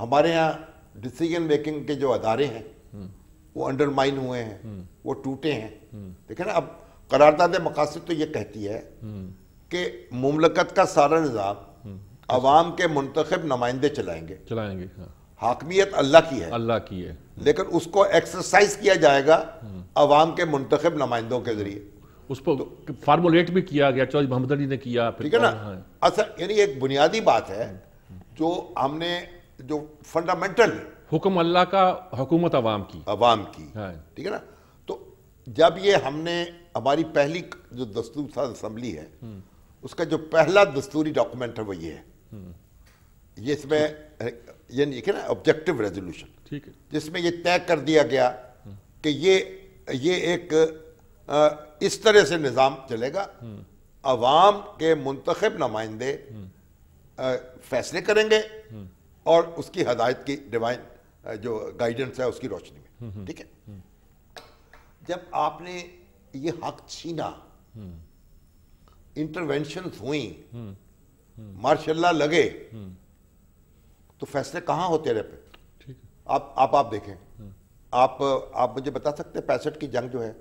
हमारे यहाँ decision making के जो अदारे हैं हम्म। वो अंडरमाइन हुए हैं हम्म। वो टूटे हैं हम्म। देखे ना अब करारदाद मकासद तो ये कहती है कि ममलकत का सारा निज़ाम अवाम के मुंतब नुमाइंदे चलाएंगे चलाएंगे हाँ। हाकमियत अल्लाह की है अल्लाह की है लेकिन उसको एक्सरसाइज किया जाएगा अवाम के मुंतब नुमाइंदों के जरिए उसको तो, फार्मोलेट भी किया गया चौधरी मोहम्मद अली ने किया ठीक है ना हाँ। अच्छा यानी एक बुनियादी बात है जो हमने जो फंडामेंटल हुक्म अल्लाह का हुकूमत अवाम की अवाम की हाँ। ठीक है ना तो जब ये हमने हमारी पहली जो दस्तूर साज असम्बली है हम्म। उसका जो पहला दस्तूरी डॉक्यूमेंट है वो ये है हम्म। ये इसमें ये नहीं है ना ऑब्जेक्टिव रेजोल्यूशन ठीक है जिसमें ये तय कर दिया गया हम्म। कि ये ये एक आ, इस तरह से निज़ाम चलेगा अवाम के मुंतखब नुमाइंदे फैसले करेंगे और उसकी हदायत की डिवाइन जो गाइडेंस है उसकी रोशनी में हम्म, हम्म, ठीक है हम्म। जब आपने ये हक छीना इंटरवेंशन हुई मार्शल्ला लगे तो फैसले कहाँ होते रहे पे आप आप आप देखें आप आप मुझे बता सकते हैं पैंसठ की जंग जो है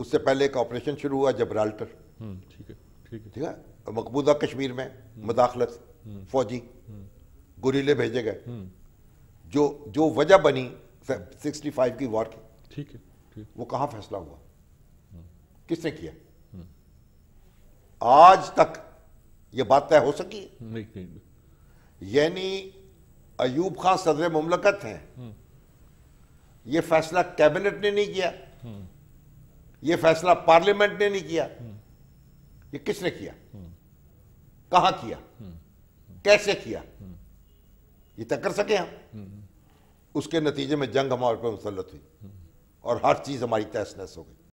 उससे पहले एक ऑपरेशन शुरू हुआ जबराल्टर ठीक है ठीक है ठीक है मकबूदा कश्मीर में मुदाखलत फौजी गुरीले भेजे गए हम्म। जो जो वजह बनी सिक्सटी फाइव की वॉर की ठीक है ठीक। वो कहाँ फैसला हुआ हम्म। किसने किया हम्म। आज तक ये बात तय हो सकी यानी अयूब खान सदर ममलकत हैं ये फैसला कैबिनेट ने नहीं किया ये फैसला पार्लियामेंट ने नहीं किया ये किसने किया कहा किया कैसे किया ये तय कर सके हम उसके नतीजे में जंग हमारे पर मुसलत हुई और हर चीज़ हमारी तहस नहस हो गई